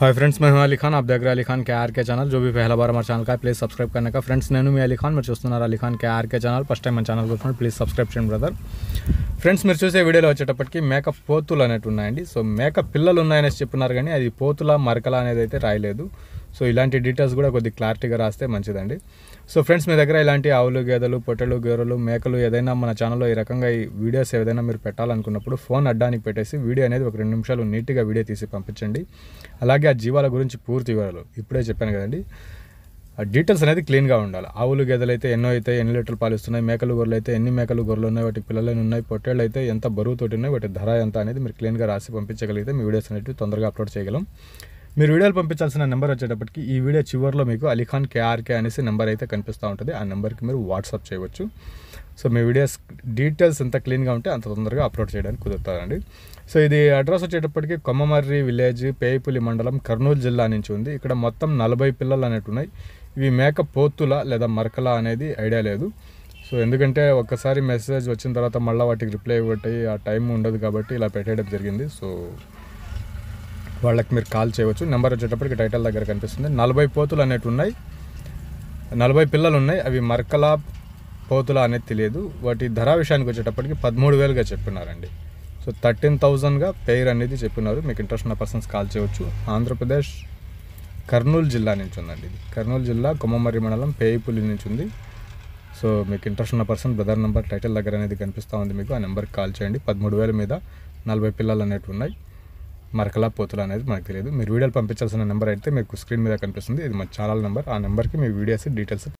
hi friends मैं हूं अली खान आप देख रहे हैं अली खान के आर के चैनल जो भी पहला बार हमारे चैनल का है प्लीज़ सब्सक्राइब करने का फ्रेंड्स नैनू मैं अली खान मैं चुस्तुनार अली खान के आर के चैनल फर्स्ट टाइम मेरे चैनल को friend please subscribe brother friends మీరు చూసే వీడియోలో వచ్చేటప్పటికి మేక పోతులు అనేవి ఉన్నాయండి సో మేక పిల్లలు ఉన్నాయనేసి చెప్పున్నారు కానీ అది పోతుల మరకల అనేది అయితే రాయలేదు సో ఇలాంటి డీటెయిల్స్ కూడా కొద్ది క్లారిటీగా రాస్తే మంచిదండి సో ఫ్రెండ్స్ మీ దగ్గర ఇలాంటి ఆవులు గేదెలు పొట్టెలు గేరలు మేకలు ఏదైనా మన ఛానల్లో ఈ రకంగా ఈ వీడియోస్ ఏదైనా మీరు పెట్టాలనుకున్నప్పుడు ఫోన్ అడ్డానికి పెట్టేసి వీడియో అనేది ఒక రెండు నిమిషాలు నీట్గా వీడియో తీసి పంపించండి అలాగే ఆ జీవాల గురించి పూర్తి వివరాలు ఇప్పుడే చెప్పాను కదండి డీటెయిల్స్ అనేది క్లీన్గా ఉండాలి ఆవులు గేదెలు అయితే ఎన్నో అయితే ఎన్ని లీటర్లు పాలిస్తున్నాయి మేకలు గొర్రెలు అయితే ఎన్ని మేకలు గొర్రెలు ఉన్నాయి వాటి పిల్లలు ఉన్నాయి పొట్టేళ్ళు అయితే ఎంత బరువుతోటి ఉన్నాయి వాటి ధర ఎంత అనేది మీరు క్లీన్గా రాసి పంపించగలిగితే మీ వీడియోస్ అనేవి తొందరగా అప్లోడ్ చేయగలం మీరు వీడియోలు పంపించాల్సిన నెంబర్ వచ్చేటప్పటికి ఈ వీడియో చివరిలో మీకు అలీఖాన్ కేఆర్కే అనేసి నెంబర్ అయితే కనిపిస్తూ ఉంటుంది ఆ నెంబర్కి మీరు వాట్సాప్ చేయవచ్చు సో మీ వీడియోస్ డీటెయిల్స్ ఎంత క్లీన్గా ఉంటే అంత తొందరగా అప్లోడ్ చేయడానికి కుదురుతారండి సో ఇది అడ్రస్ వచ్చేటప్పటికి కొమ్మమర్రి విలేజ్ పేయిపులి మండలం కర్నూలు జిల్లా నుంచి ఉంది ఇక్కడ మొత్తం నలభై పిల్లలు ఉన్నాయి ఇవి మేక పోత్తుల లేదా మరకల అనేది ఐడియా లేదు సో ఎందుకంటే ఒక్కసారి మెసేజ్ వచ్చిన తర్వాత మళ్ళీ వాటికి రిప్లై ఇవ్వటి ఆ టైం ఉండదు కాబట్టి ఇలా పెట్టేయడం జరిగింది సో వాళ్ళకి మీరు కాల్ చేయవచ్చు నెంబర్ వచ్చేటప్పటికి టైటిల్ దగ్గర కనిపిస్తుంది నలభై పోతులు అనేవి ఉన్నాయి నలభై పిల్లలు ఉన్నాయి అవి మరకలా పోతుల అనేది తెలియదు వాటి ధర విషయానికి వచ్చేటప్పటికి పదమూడు వేలుగా చెప్పినారండి సో థర్టీన్ థౌజండ్గా పేర్ అనేది చెప్పినారు మీకు ఇంట్రెస్ట్ ఉన్న పర్సన్స్ కాల్ చేయవచ్చు ఆంధ్రప్రదేశ్ కర్నూలు జిల్లా నుంచి ఉందండి ఇది కర్నూలు జిల్లా కొమ్మమరి మండలం పేయిపుల్లి నుంచి ఉంది సో మీకు ఇంట్రెస్ట్ ఉన్న పర్సన్ బ్రదర్ నెంబర్ టైటిల్ దగ్గర అనేది కనిపిస్తూ ఉంది మీకు ఆ నెంబర్కి కాల్ చేయండి పదమూడు వేల మీద నలభై పిల్లలు అనేవి ఉన్నాయి మరకలా పోతులు అనేది మనకు తెలియదు మీరు వీడియోలు పంపించాల్సిన నెంబర్ అయితే మీకు స్క్రీన్ మీద కనిపిస్తుంది ఇది మా ఛానల్ నెంబర్ ఆ నెంబర్కి మీ వీడియోస్ డీటెయిల్స్